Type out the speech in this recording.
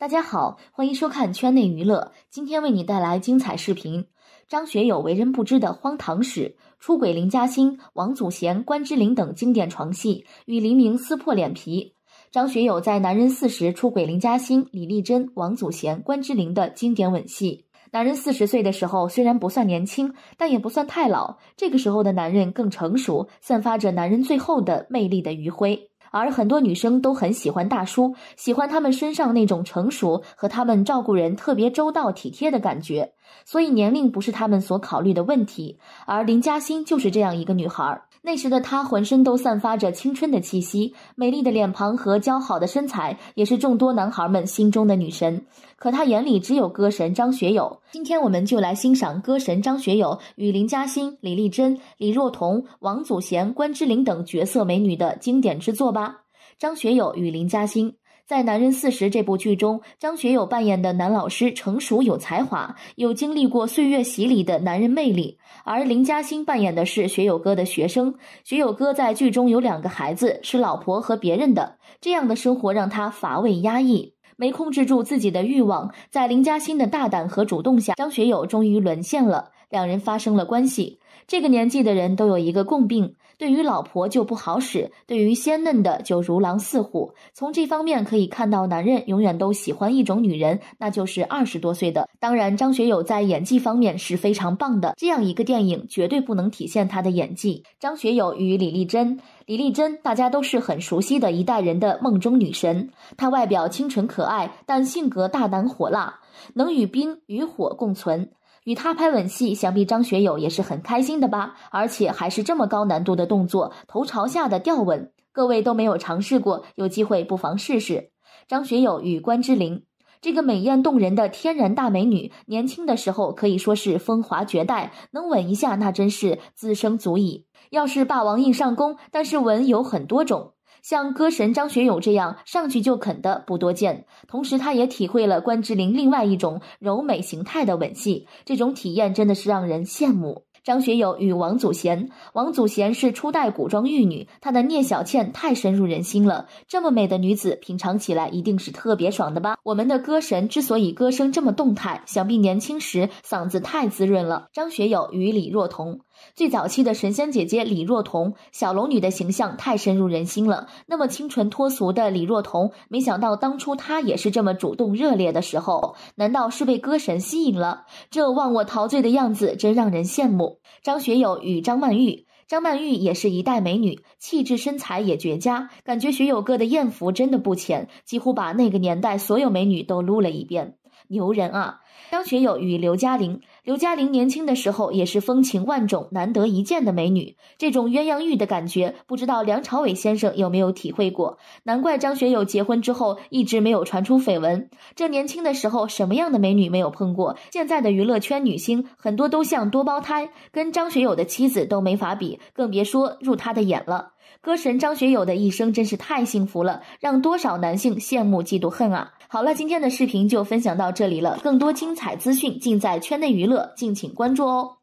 大家好，欢迎收看《圈内娱乐》，今天为你带来精彩视频：张学友为人不知的荒唐史，出轨林嘉欣、王祖贤、关之琳等经典床戏，与黎明撕破脸皮。张学友在男人四十出轨林嘉欣、李丽珍、王祖贤、关之琳的经典吻戏。男人四十岁的时候，虽然不算年轻，但也不算太老。这个时候的男人更成熟，散发着男人最后的魅力的余晖。而很多女生都很喜欢大叔，喜欢他们身上那种成熟和他们照顾人特别周到体贴的感觉，所以年龄不是他们所考虑的问题。而林嘉欣就是这样一个女孩。那时的她浑身都散发着青春的气息，美丽的脸庞和姣好的身材也是众多男孩们心中的女神。可她眼里只有歌神张学友。今天我们就来欣赏歌神张学友与林嘉欣、李丽珍、李若彤、王祖贤、关之琳等绝色美女的经典之作吧。张学友与林嘉欣。在《男人四十》这部剧中，张学友扮演的男老师成熟有才华，有经历过岁月洗礼的男人魅力；而林嘉欣扮演的是学友哥的学生。学友哥在剧中有两个孩子，是老婆和别人的，这样的生活让他乏味压抑，没控制住自己的欲望。在林嘉欣的大胆和主动下，张学友终于沦陷了，两人发生了关系。这个年纪的人都有一个共病，对于老婆就不好使，对于鲜嫩的就如狼似虎。从这方面可以看到，男人永远都喜欢一种女人，那就是二十多岁的。当然，张学友在演技方面是非常棒的，这样一个电影绝对不能体现他的演技。张学友与李丽珍，李丽珍大家都是很熟悉的一代人的梦中女神。她外表清纯可爱，但性格大胆火辣，能与冰与火共存。与他拍吻戏，想必张学友也是很开心的吧？而且还是这么高难度的动作，头朝下的吊吻，各位都没有尝试过，有机会不妨试试。张学友与关之琳，这个美艳动人的天然大美女，年轻的时候可以说是风华绝代，能吻一下那真是自生足矣。要是霸王硬上弓，但是吻有很多种。像歌神张学友这样上去就啃的不多见，同时他也体会了关之琳另外一种柔美形态的吻戏，这种体验真的是让人羡慕。张学友与王祖贤，王祖贤是初代古装玉女，她的聂小倩太深入人心了，这么美的女子品尝起来一定是特别爽的吧？我们的歌神之所以歌声这么动态，想必年轻时嗓子太滋润了。张学友与李若彤。最早期的神仙姐姐李若彤，小龙女的形象太深入人心了。那么清纯脱俗的李若彤，没想到当初她也是这么主动热烈的时候，难道是被歌神吸引了？这忘我陶醉的样子真让人羡慕。张学友与张曼玉，张曼玉也是一代美女，气质身材也绝佳，感觉学友哥的艳福真的不浅，几乎把那个年代所有美女都撸了一遍。牛人啊！张学友与刘嘉玲，刘嘉玲年轻的时候也是风情万种、难得一见的美女，这种鸳鸯浴的感觉，不知道梁朝伟先生有没有体会过？难怪张学友结婚之后一直没有传出绯闻，这年轻的时候什么样的美女没有碰过？现在的娱乐圈女星很多都像多胞胎，跟张学友的妻子都没法比，更别说入他的眼了。歌神张学友的一生真是太幸福了，让多少男性羡慕嫉妒恨啊！好了，今天的视频就分享到这里了，更多精彩资讯尽在《圈内娱乐》，敬请关注哦。